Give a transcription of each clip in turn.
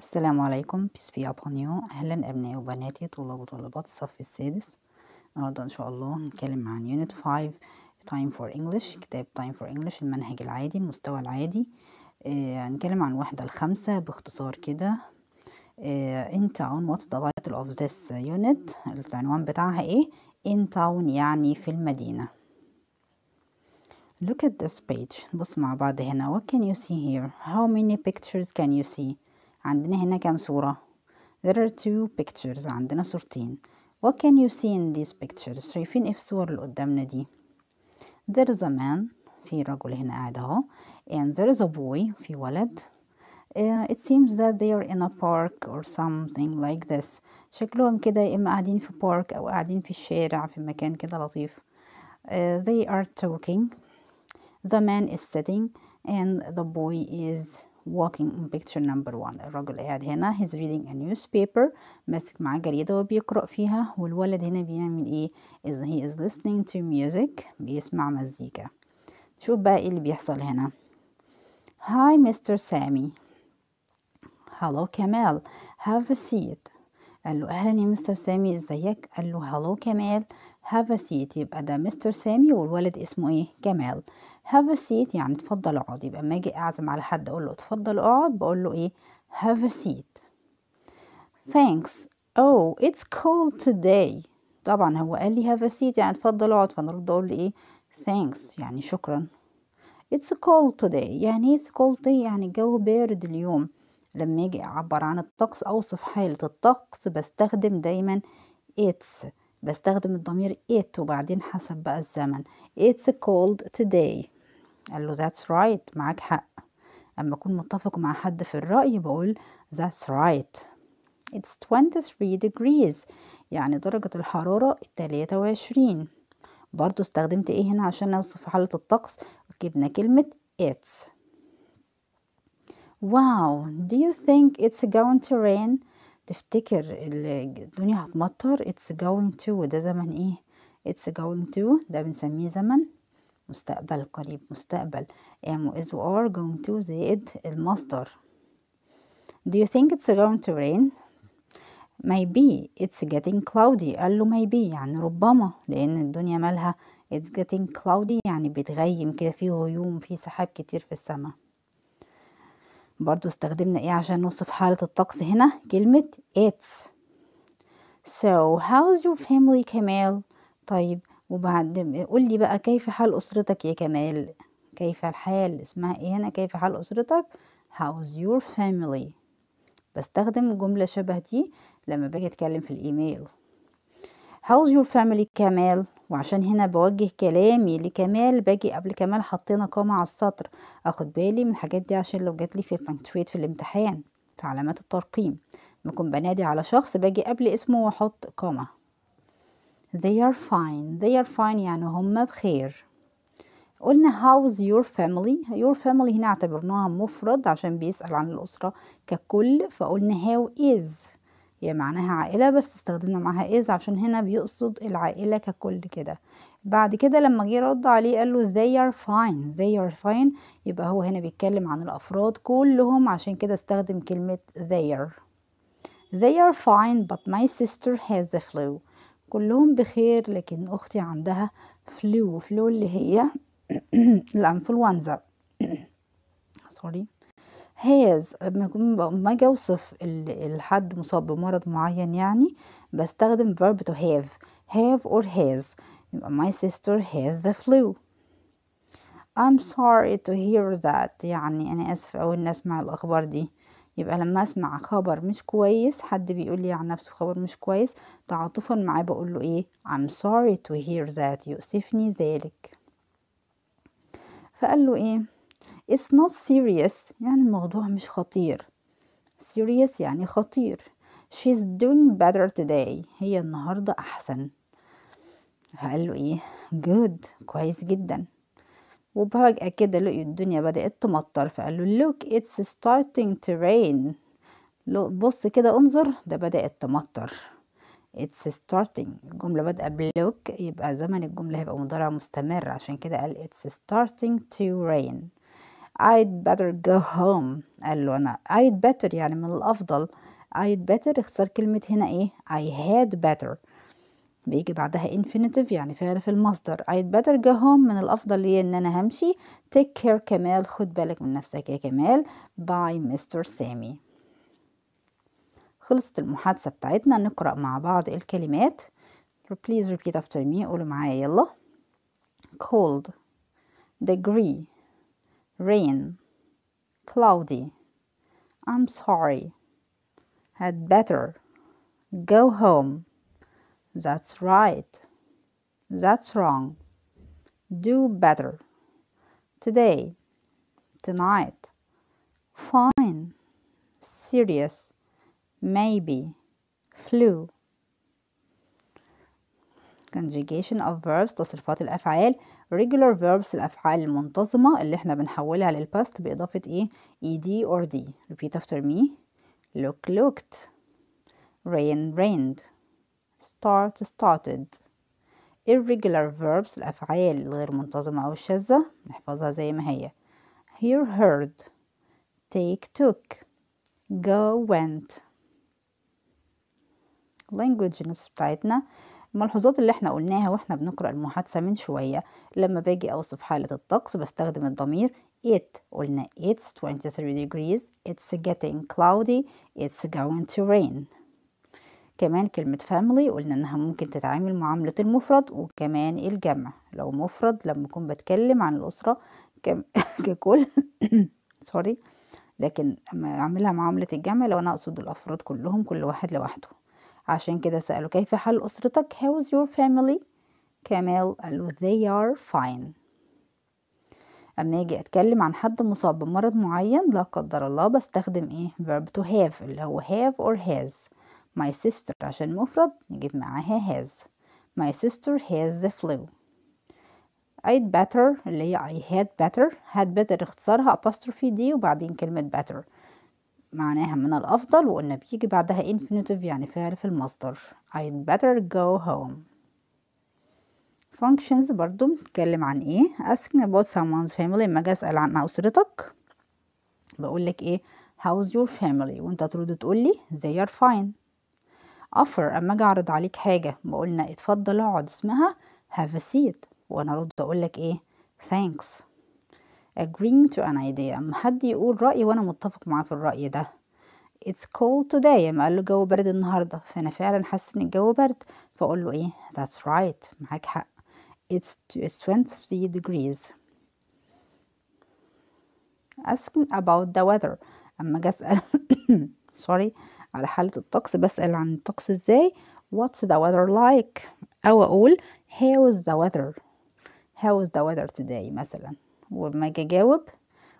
السلام عليكم بيس في أبانيو أهلا أبنائي وبناتي طلاب وطالبات الصف السادس النهاردة إن شاء الله هنتكلم عن يونت 5 تايم فور انجلش كتاب تايم فور انجلش المنهج العادي المستوى العادي آه هنتكلم عن واحدة الخمسة باختصار كده آه in town what's the title of this unit العنوان بتاعها ايه in town يعني في المدينة look at this page بص مع بعض هنا what can you see here how many pictures can you see عندنا هنا كام صورة there are two pictures عندنا صورتين what can you see in these pictures شايفين ايه في الصور اللي قدامنا دي there is a man في رجل هنا قاعد اهو and there is a boy في ولد uh, it seems that they are in a park or something like this شكلهم كده يا اما قاعدين في بارك او قاعدين في الشارع في مكان كده لطيف uh, they are talking the man is sitting and the boy is walking in picture number one الراجل قاعد هنا he's reading a newspaper ماسك معاه جريدة وبيقرأ فيها والولد هنا بيعمل ايه is he is listening to music بيسمع مزيكا شوف بقى ايه اللي بيحصل هنا hi Mr. Sammy hello كمال have a seat قال له اهلا يا مستر سامي ازيك قال له هلو كمال هاف سيت يبقى ده مستر سامي والولد اسمه ايه كمال هاف سيت يعني اتفضل اقعد يبقى اما اجي اعزم على حد اقول له اتفضل اقعد بقول له ايه هاف سيت thanks oh it's cold today طبعا هو قال لي هاف سيت يعني اتفضل اقعد فانا ارد اقول له ايه thanks يعني شكرا it's cold today يعني ايه cold day يعني الجو بارد اليوم لما اجي اعبر عن الطقس اوصف حالة الطقس بستخدم دايما it's بستخدم الضمير it وبعدين حسب بقى الزمن it's cold today قال له that's right معاك حق أما أكون متفق مع حد في الرأي بقول that's right it's 23 degrees يعني درجة الحرارة 23 برضو استخدمت ايه هنا عشان نوصف حالة الطقس ركبنا كلمة it's واو do you think it's going to rain تفتكر الدنيا هتمطر it's going to وده زمن ايه it's going to ده بنسميه زمن مستقبل قريب مستقبل am is are going to زائد المصدر do you think it's going to rain maybe it's getting cloudy قال له maybe يعني ربما لان الدنيا مالها it's getting cloudy يعني بتغيم كده في غيوم في سحاب كتير في السماء برضو استخدمنا ايه عشان نوصف حالة الطقس هنا كلمة it's so how's your family Kamal طيب وبعد قول لي بقى كيف حال أسرتك يا كمال كيف الحال اسمها ايه هنا كيف حال أسرتك how's your family بستخدم جملة شبه دي لما باجي أتكلم في الإيميل how's your family كمال وعشان هنا بوجه كلامي لكمال باجي قبل كمال حطينا قامة على السطر اخد بالي من الحاجات دي عشان لو جاتلي في بانكتويت في الامتحان في علامات الترقيم بكون بنادي على شخص باجي قبل اسمه واحط قامة They are fine. They are fine يعني هم بخير. قلنا how's your family your family هنا اعتبرناها مفرد عشان بيسأل عن الأسرة ككل فقلنا how is هي يعني معناها عائلة بس استخدمنا معاها is عشان هنا بيقصد العائلة ككل كده بعد كده لما جه رد عليه قال له they are fine they are fine يبقى هو هنا بيتكلم عن الأفراد كلهم عشان كده استخدم كلمة they are they are fine but my sister has the flu كلهم بخير لكن أختي عندها فلو فلو اللي هي الأنفلونزا سوري هاز لما اجي اوصف الحد مصاب بمرض معين يعني بستخدم verb to have have or has يبقى my sister has the flu I'm sorry to hear that يعني أنا آسف أوي إن أسمع الأخبار دي يبقى لما اسمع خبر مش كويس حد بيقول لي عن نفسه خبر مش كويس تعاطفا معاه بقول له ايه I'm sorry to hear that يؤسفني ذلك فقال له ايه It's not serious يعني الموضوع مش خطير serious يعني خطير She's doing better today هي النهاردة أحسن فقال له ايه good كويس جدا وفجأة كده لقي الدنيا بدأت تمطر فقال له look it's starting to rain بص كده انظر ده بدأت تمطر it's starting الجملة بادئة بلوك يبقى زمن الجملة هيبقى مضارع مستمر عشان كده قال it's starting to rain I'd better go home قال له أنا I'd better يعني من الأفضل I'd better اختار كلمة هنا إيه I had better بيجي بعدها infinitive يعني فعل في المصدر I'd better go home من الأفضل ليا إن أنا همشي take care كمال خد بالك من نفسك يا كمال by Mr. Sammy خلصت المحادثة بتاعتنا نقرأ مع بعض الكلمات please repeat after me قولوا معايا يلا cold degree rain cloudy I'm sorry had better go home That's right. That's wrong. Do better. Today. Tonight. Fine. Serious. Maybe. Flu. conjugation of verbs تصرفات الأفعال regular verbs الأفعال المنتظمة اللي احنا بنحولها past بإضافة ايه ed or d repeat after me look looked rain rained start started irregular verbs الأفعال الغير منتظمة أو الشاذة نحفظها زي ما هي here heard take took go went language نفس بتاعتنا الملحوظات اللي احنا قلناها واحنا بنقرأ المحادثة من شوية لما باجي أوصف حالة الطقس بستخدم الضمير it قلنا it's 23 degrees it's getting cloudy it's going to rain كمان كلمة family قلنا انها ممكن تتعامل معاملة المفرد وكمان الجمع لو مفرد لما اكون بتكلم عن الاسرة ككل سوري لكن اما اعملها معاملة الجمع لو انا اقصد الافراد كلهم كل واحد لوحده عشان كده سألوا كيف حال اسرتك how is your family كمال قالوا they are fine اما اجي اتكلم عن حد مصاب بمرض معين لا قدر الله بستخدم ايه verb to have اللي هو have or has my sister عشان مفرد نجيب معاها has my sister has the flu I'd better اللي هي I had better had better اختصارها apostrophe دي وبعدين كلمة better معناها من الأفضل وقلنا بيجي بعدها infinitive يعني فعل في المصدر I'd better go home functions برضو بتتكلم عن ايه asking about someone's family لما اجي اسأل عن أسرتك بقولك ايه how's your family وانت ترد تقولي they are fine offer اما اجي اعرض عليك حاجه وقلنا اتفضل اقعد اسمها have a seat وانا ارد اقول لك ايه thanks agreeing to an idea اما حد يقول راي وانا متفق معاه في الراي ده it's cold today اما قال له الجو برد النهارده فانا فعلا حاسس ان الجو برد فاقول له ايه that's right معاك حق it's 23 degrees asking about the weather اما اجي اسال سوري على حالة الطقس بسأل عن الطقس ازاي what's the weather like أو أقول how is the weather how is the weather today مثلا وما اجي اجاوب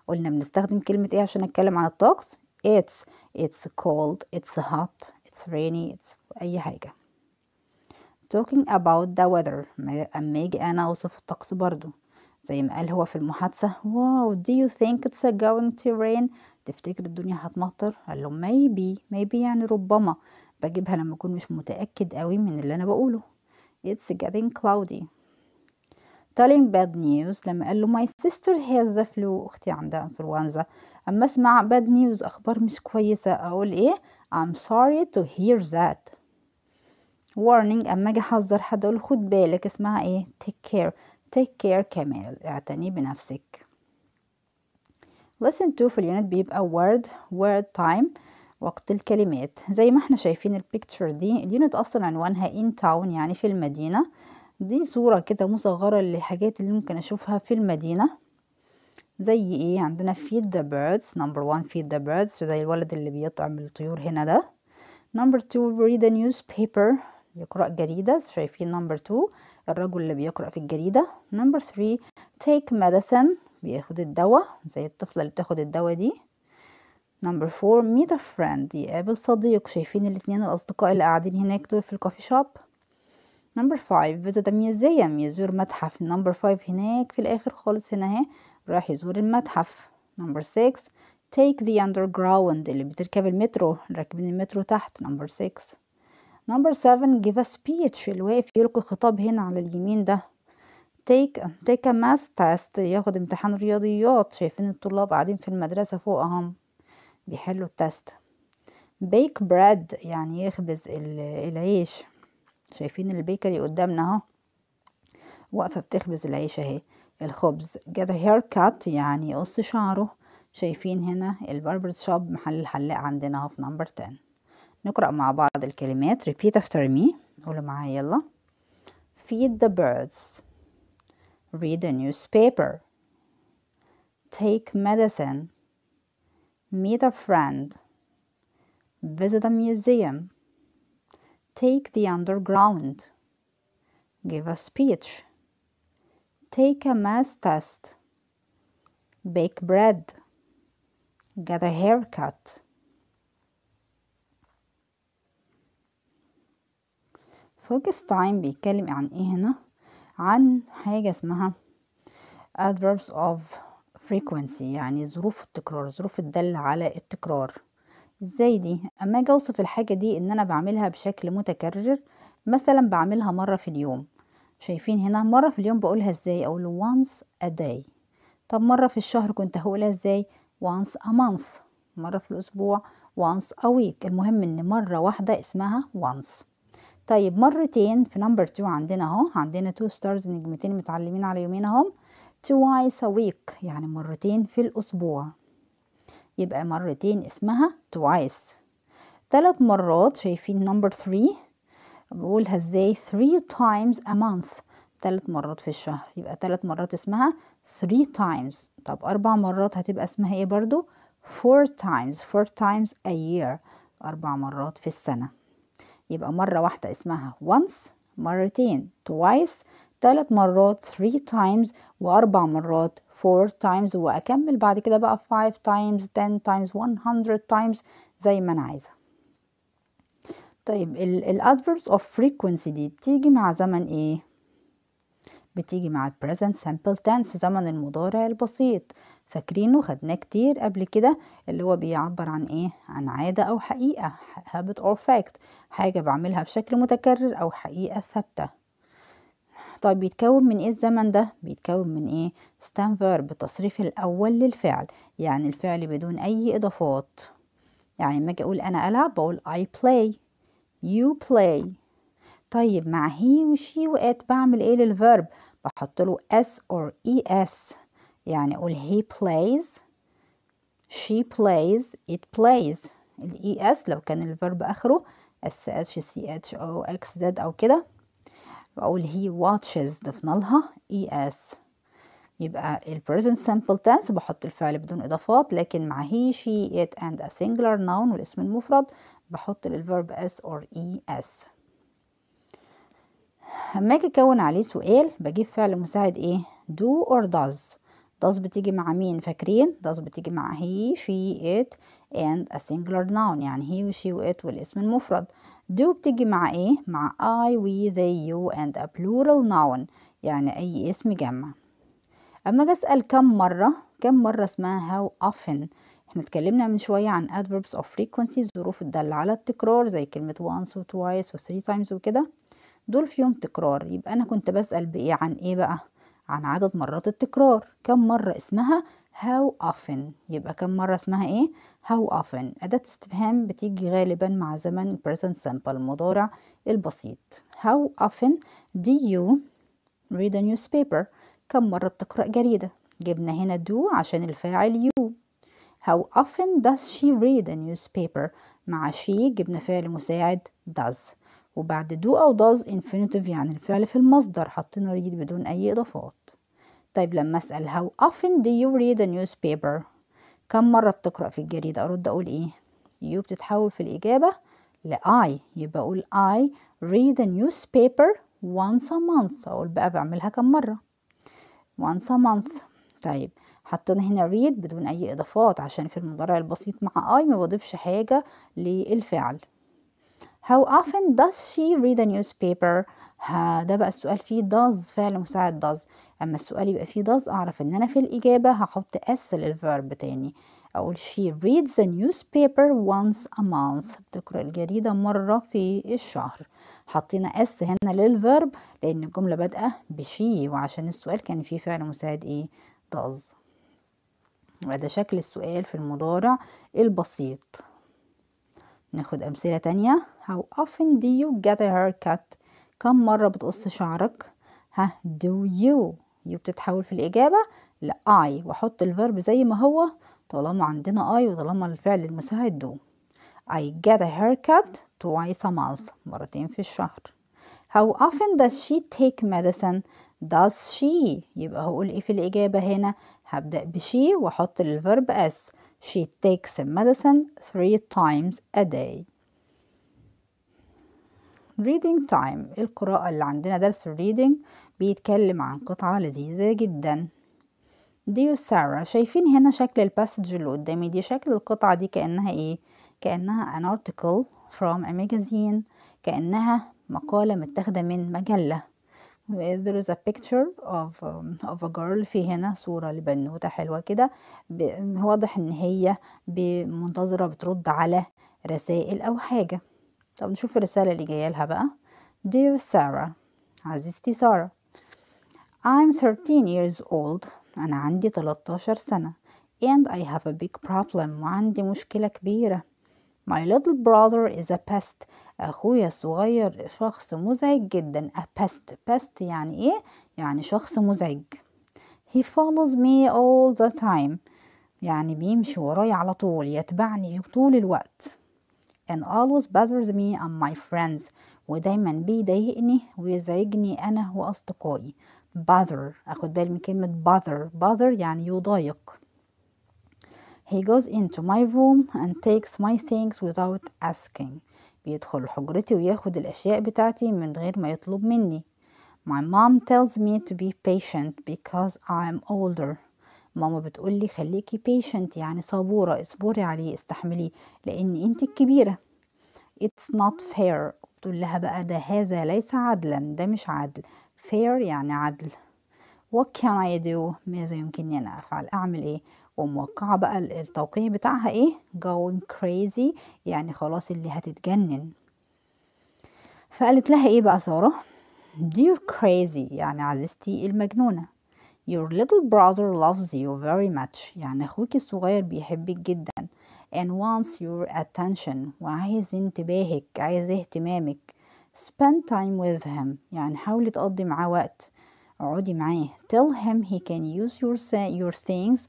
قلنا بنستخدم كلمة ايه عشان اتكلم عن الطقس it's it's cold it's hot it's rainy it's اي حاجة talking about the weather اما اجي انا اوصف الطقس برضو زي ما قال هو في المحادثة واو wow, do you think it's going to rain تفتكر الدنيا هتمطر قال له maybe maybe يعني ربما بجيبها لما اكون مش متاكد قوي من اللي انا بقوله it's getting cloudy telling bad news لما قال له my sister has the flu اختي عندها انفلونزا اما اسمع bad news اخبار مش كويسه اقول ايه I'm sorry to hear that warning اما اجي احذر حد اقول خد بالك اسمها ايه take care take care كمال اعتني بنفسك listen to في اليونت بيبقى word word time وقت الكلمات زي ما احنا شايفين البيكتشر دي اليونت اصلا عنوانها in town يعني في المدينة دي صورة كده مصغرة للحاجات اللي ممكن اشوفها في المدينة زي ايه عندنا feed the birds number one feed the birds زي الولد اللي بيطعم الطيور هنا ده number two read a newspaper يقرأ جريدة شايفين number two الرجل اللي بيقرأ في الجريدة number three take medicine بياخد الدواء زي الطفلة اللي بتاخد الدواء دي نمبر فور ميت ا فريند يقابل صديق شايفين الاتنين الأصدقاء اللي قاعدين هناك دول في الكوفي شوب نمبر 5 فيزيت a ميوزيوم يزور متحف نمبر 5 هناك في الآخر خالص هنا اهي راح يزور المتحف نمبر 6 ذا اندر جراوند اللي بتركب المترو راكبين المترو تحت نمبر 6 نمبر 7 جيف ا سبيتش اللي واقف يلقي خطاب هنا على اليمين ده take take a math test ياخد امتحان رياضيات شايفين الطلاب قاعدين في المدرسة فوقهم بيحلوا التست bake bread يعني يخبز العيش شايفين البيكري قدامنا اهو واقفة بتخبز العيش اهي الخبز get a haircut يعني يقص شعره شايفين هنا الباربر شوب محل الحلاق عندنا اهو في نمبر 10 نقرأ مع بعض الكلمات repeat after me قولوا معايا يلا feed the birds Read the newspaper. Take medicine. Meet a friend. Visit a museum. Take the underground. Give a speech. Take a math test. Bake bread. Get a haircut. فوكس تايم بيتكلم عن ايه هنا عن حاجة اسمها adverbs of frequency يعني ظروف التكرار ظروف الدل على التكرار ازاي دي اما اجي اوصف الحاجة دي ان انا بعملها بشكل متكرر مثلا بعملها مرة في اليوم شايفين هنا مرة في اليوم بقولها ازاي اقول once a day طب مرة في الشهر كنت هقولها ازاي once a month مرة في الأسبوع once a week المهم ان مرة واحدة اسمها once طيب مرتين في نمبر 2 عندنا اهو عندنا 2 ستارز نجمتين متعلمين على يومين اهم twice a week يعني مرتين في الأسبوع يبقى مرتين اسمها twice ثلاث مرات شايفين نمبر 3 بقولها ازاي 3 times a month ثلاث مرات في الشهر يبقى ثلاث مرات اسمها 3 times طب أربع مرات هتبقى اسمها ايه برضو 4 times 4 times a year أربع مرات في السنة يبقى مرة واحدة اسمها once مرتين twice ثلاث مرات three times وأربع مرات four times وأكمل بعد كده بقى five times ten times one hundred times زي ما أنا عايزة طيب adverbs of frequency دي بتيجي مع زمن ايه بتيجي مع present simple tense زمن المضارع البسيط فاكرينه خدناه كتير قبل كده اللي هو بيعبر عن ايه عن عادة او حقيقة habit or fact حاجة بعملها بشكل متكرر او حقيقة ثابتة طيب بيتكون من ايه الزمن ده بيتكون من ايه ستان فيرب التصريف الاول للفعل يعني الفعل بدون اي اضافات يعني لما اجي اقول انا العب بقول I play you play طيب مع هي وشي وات بعمل ايه للفيرب بحط له s or اس e يعني أقول he plays she plays it plays الإي اس لو كان الفيرب آخره اس h سي اتش او اكس زد أو كده وأقول he watches ضفنا لها إي اس يبقى ال present simple tense بحط الفعل بدون إضافات لكن مع he she it and a singular noun والاسم المفرد بحط للفيرب اس or es اما اجي اكون عليه سؤال بجيب فعل مساعد ايه do or does does بتيجي مع مين فاكرين does بتيجي مع he she it and a singular noun يعني he she وات it والاسم المفرد do بتيجي مع ايه مع I we they you and a plural noun يعني اي اسم جمع اما اجي اسال كم مره كم مره اسمها how often احنا اتكلمنا من شوية عن adverbs of frequency الظروف الدالة على التكرار زي كلمة once و twice و three times وكده دول فيهم تكرار يبقى انا كنت بسأل بايه عن ايه بقى عن عدد مرات التكرار كم مرة اسمها how often يبقى كم مرة اسمها ايه how often أداة استفهام بتيجي غالبا مع زمن present simple المضارع البسيط how often do you read a newspaper كم مرة بتقرأ جريدة جبنا هنا do عشان الفاعل you how often does she read a newspaper مع she جبنا فعل مساعد does وبعد دو أو does infinitive يعني الفعل في المصدر حطينا read بدون أي إضافات طيب لما أسأل how often do you read a newspaper كم مرة بتقرأ في الجريدة أرد أقول إيه you بتتحول في الإجابة ل I يبقى أقول I read a newspaper once a month أقول بقى بعملها كم مرة once a month طيب حطينا هنا read بدون أي إضافات عشان في المضارع البسيط مع I ما بضيفش حاجة للفعل How often does she read a newspaper ها ده بقى السؤال فيه does فعل مساعد does اما السؤال يبقى فيه does اعرف ان انا في الاجابة هحط s للverb تاني اقول she reads a newspaper once a month بتقرأ الجريدة مرة في الشهر حطينا s هنا للverb لان الجملة بادئة بشي وعشان السؤال كان فيه فعل مساعد ايه does وده شكل السؤال في المضارع البسيط ناخد أمثلة تانية How often do you get a haircut كم مرة بتقص شعرك ها do you you بتتحول في الإجابة ل I وأحط الفيرب زي ما هو طالما عندنا I وطالما الفعل المساعد do I get a haircut twice a month مرتين في الشهر How often does she take medicine does she يبقى هقول ايه في الإجابة هنا هبدأ بشي وأحط الفيرب as She takes medicine three times a day. reading time القراءة اللي عندنا درس reading بيتكلم عن قطعة لذيذة جدا Dear Sarah شايفين هنا شكل الباسج اللي قدامي دي شكل القطعة دي كأنها ايه كأنها an article from a magazine كأنها مقالة متاخدة من مجلة there is a picture of, um, of a girl في هنا صورة لبنوتة حلوة كده واضح ان هي منتظرة بترد على رسائل او حاجة طب نشوف الرسالة اللي جاية لها بقى Dear Sarah عزيزتي سارة I'm 13 years old أنا عندي 13 سنة and I have a big problem وعندي مشكلة كبيرة My little brother is a pest أخويا الصغير شخص مزعج جدا a pest pest يعني إيه؟ يعني شخص مزعج He follows me all the time يعني بيمشي ورايا على طول يتبعني طول الوقت and always bothers me and my friends ودايما بيضايقني ويزعجني أنا وأصدقائي bother أخد بالي من كلمة bother bother يعني يضايق He goes into my room and takes my things without asking. بيدخل حجرتي وياخد الأشياء بتاعتي من غير ما يطلب مني. My mom tells me to be patient because I'm older. ماما بتقولي خليكي patient يعني صبورة اصبري عليه استحملي لأن انت الكبيرة. It's not fair. بتقول لها بقى ده هذا ليس عدلا ده مش عدل. fair يعني عدل. what can I do ماذا يمكنني أن أفعل أعمل إيه وموقعة بقى التوقيع بتاعها إيه going crazy يعني خلاص اللي هتتجنن فقالت لها إيه بقى سارة dear crazy يعني عزيزتي المجنونة Your little brother loves you very much يعني أخوك الصغير بيحبك جدا and wants your attention وعايز انتباهك عايز اهتمامك spend time with him يعني حاولي تقضي معاه وقت اقعدي معاه tell him he can use your, your things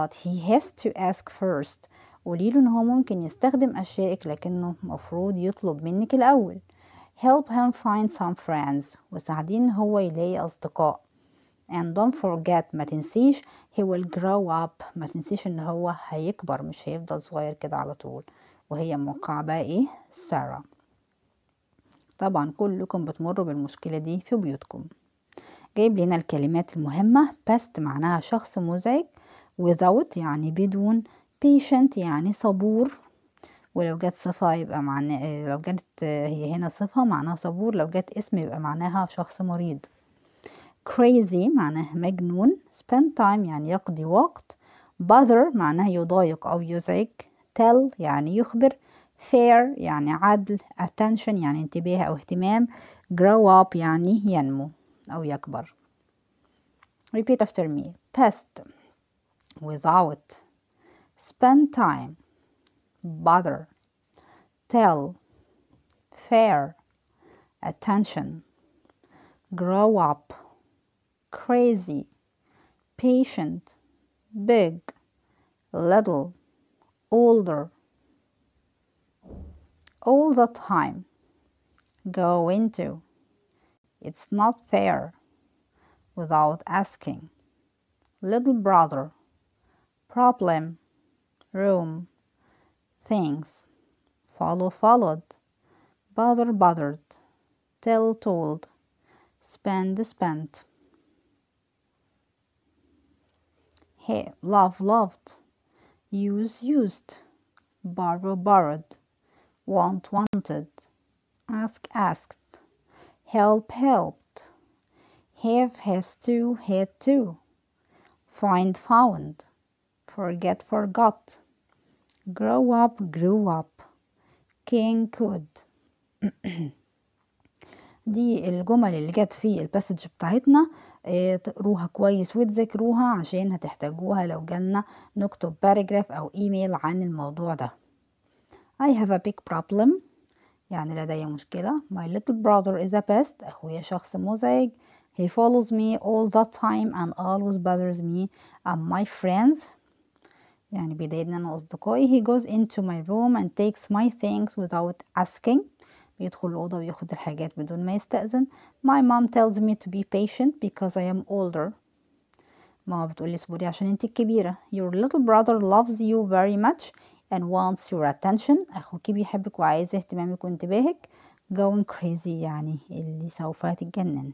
but he has to ask first قولي له ان هو ممكن يستخدم اشيائك لكنه مفروض يطلب منك الاول help him find some friends وساعديه ان هو يلاقي اصدقاء and don't forget ما تنسيش he will grow up ما تنسيش ان هو هيكبر مش هيفضل صغير كده على طول وهي موقعة بقى ايه سارة طبعا كلكم بتمروا بالمشكلة دي في بيوتكم جايب لنا الكلمات المهمة pest معناها شخص مزعج without يعني بدون patient يعني صبور ولو جت صفة يبقى معناها آه، لو جت آه، هي هنا صفة معناها صبور لو جت اسم يبقى معناها شخص مريض crazy معناها مجنون spend time يعني يقضي وقت bother معناها يضايق أو يزعج tell يعني يخبر fair يعني عدل attention يعني انتباه أو اهتمام grow up يعني ينمو أو يكبر repeat after me pest without spend time bother tell fair attention grow up crazy patient big little older all the time go into it's not fair without asking. Little brother, problem, room, things, follow, followed, bother, bothered, tell, told, spend, spent. Hey, love, loved, use, used, borrow, borrowed, want, wanted, ask, asked. help helped, have has to had to, find found, forget forgot, grow up grew up, king could دي الجمل اللي جت في الباسج بتاعتنا آه، تقروها كويس وتذاكروها عشان هتحتاجوها لو جالنا نكتب باراجراف او ايميل عن الموضوع ده I have a big problem يعني لدي مشكلة My little brother is a pest أخويا شخص مزعج He follows me all the time and always bothers me and my friends يعني بيضايقني أنا وأصدقائي He goes into my room and takes my things without asking بيدخل الأوضة وياخد الحاجات بدون ما يستأذن My mom tells me to be patient because I am older ماما بتقولي اصبري عشان انت الكبيرة Your little brother loves you very much and wants your attention أخوكي بيحبك وعايز اهتمامك وانتباهك going crazy يعني اللي سوف تتجنن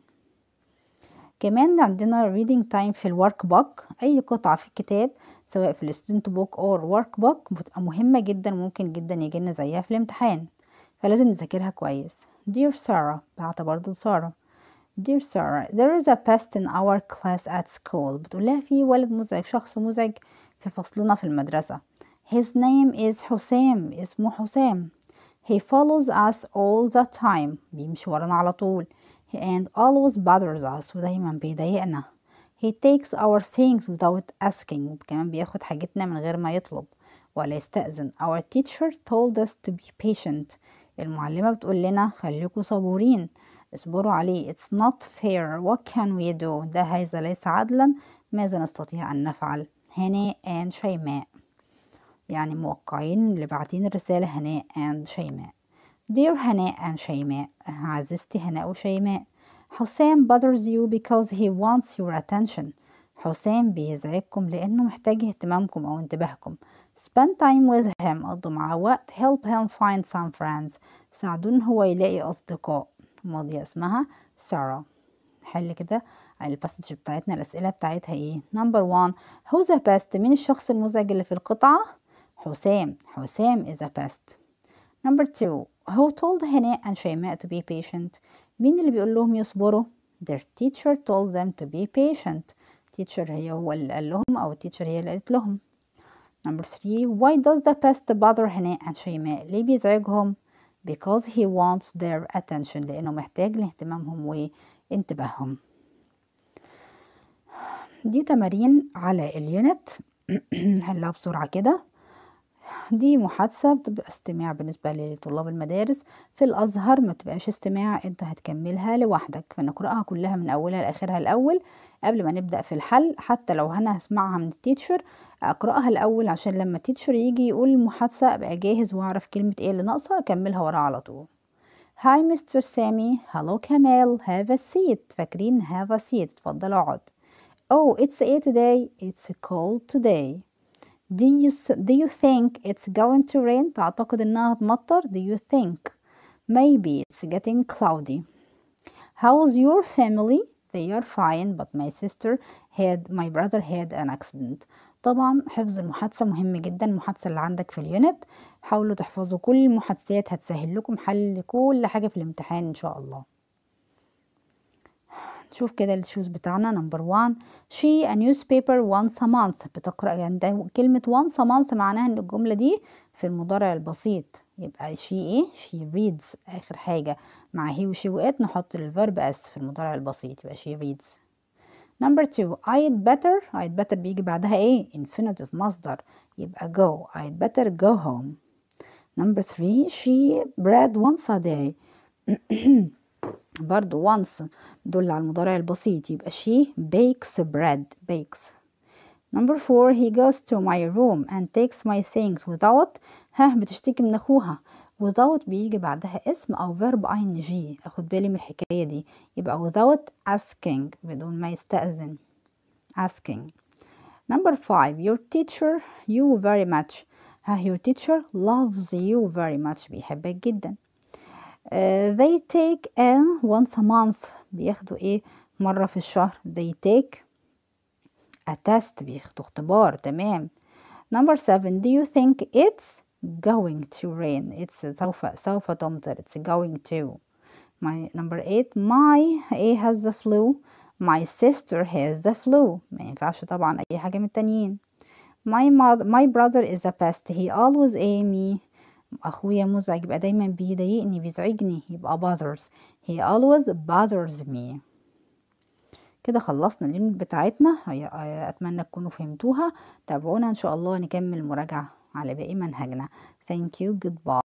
كمان عندنا reading time في الورك بوك أي قطعة في الكتاب سواء في الستودنت بوك أو الورك بوك بتبقى مهمة جدا وممكن جدا يجيلنا زيها في الامتحان فلازم نذاكرها كويس dear Sarah بعت برضو سارة Dear Sarah, there is a pest in our class at school. بتقول لها في ولد مزعج شخص مزعج في فصلنا في المدرسة. His name is حسام اسمه حسام He follows us all the time بيمشي ورانا على طول and always bothers us ودايما بيضايقنا He takes our things without asking كمان بياخد حاجتنا من غير ما يطلب ولا يستأذن Our teacher told us to be patient المعلمة بتقول لنا خليكوا صبورين اصبروا عليه It's not fair What can we do ده هذا ليس عدلا ماذا نستطيع أن نفعل هناء and شيماء يعني موقعين اللي بعتين الرسالة هناء and شيماء Dear هناء and شيماء عزيزتي هناء وشيماء حسام bothers you because he wants your attention حسام بيزعجكم لأنه محتاج اهتمامكم أو انتباهكم spend time with him قضوا معاه وقت help him find some friends ساعدون هو يلاقي أصدقاء ماضية اسمها سارة حل كده الباسج بتاعتنا الأسئلة بتاعتها ايه number one who's the best مين الشخص المزعج اللي في القطعة حسام حسام is a pest number two who told هناء and شيماء to be patient مين اللي بيقول لهم يصبروا their teacher told them to be patient teacher هي هو اللي قال لهم أو teacher هي اللي قالت لهم number three why does the pest bother هناء and شيماء ليه بيزعجهم because he wants their attention لأنه محتاج لاهتمامهم وانتباههم دي تمارين على اليونت نحلها بسرعة كده دي محادثة بتبقى استماع بالنسبة لطلاب المدارس في الأزهر ما بتبقاش استماع انت هتكملها لوحدك فنقرأها كلها من أولها لآخرها الأول قبل ما نبدأ في الحل حتى لو أنا هسمعها من التيتشر أقرأها الأول عشان لما التيتشر يجي يقول المحادثة أبقى جاهز وأعرف كلمة ايه اللي ناقصة أكملها ورا على طول هاي مستر سامي hello كمال هاف a seat فاكرين هاف a seat اتفضل اقعد Oh, it's a today, it's a cold today do you, do you think it's going to rain تعتقد انها هتمطر do you think maybe it's getting cloudy how's your family they are fine but my sister had my brother had an accident طبعا حفظ المحادثة مهم جدا المحادثة اللي عندك في اليونت حاولوا تحفظوا كل المحادثات هتسهل لكم حل كل حاجة في الامتحان ان شاء الله شوف كده الشوز بتاعنا نمبر 1 شي ا نيوز بيبر وانس ا مانث بتقرا يعني ده كلمه وانس ا مانث معناها ان الجمله دي في المضارع البسيط يبقى شي ايه شي ريدز اخر حاجه مع هي وشي وات نحط الفيرب اس في المضارع البسيط يبقى شي ريدز نمبر 2 I'd better I'd better بيجي بعدها ايه infinitive مصدر يبقى go I'd better go home نمبر 3 she read once a day برضو once دل على المضارع البسيط يبقى she bakes bread bakes number four he goes to my room and takes my things without ها بتشتكي من اخوها without بيجي بعدها اسم او verb ing اخد بالي من الحكاية دي يبقى without asking بدون ما يستأذن asking number five your teacher you very much ها your teacher loves you very much بيحبك جدا Uh, they take an once a month بياخدوا ايه مرة في الشهر they take a test بياخدوا اختبار تمام number seven do you think it's going to rain it's سوف سوف تمطر it's going to my number eight my A has the flu my sister has the flu ما ينفعش طبعا اي حاجة من التانيين my mother my brother is a pest he always a me أخويا مزعج يبقى دايما بيضايقني بيزعجني يبقى bothers هي always bothers me كده خلصنا اليوم بتاعتنا آه، أتمنى تكونوا فهمتوها تابعونا إن شاء الله نكمل مراجعة على باقي منهجنا thank you goodbye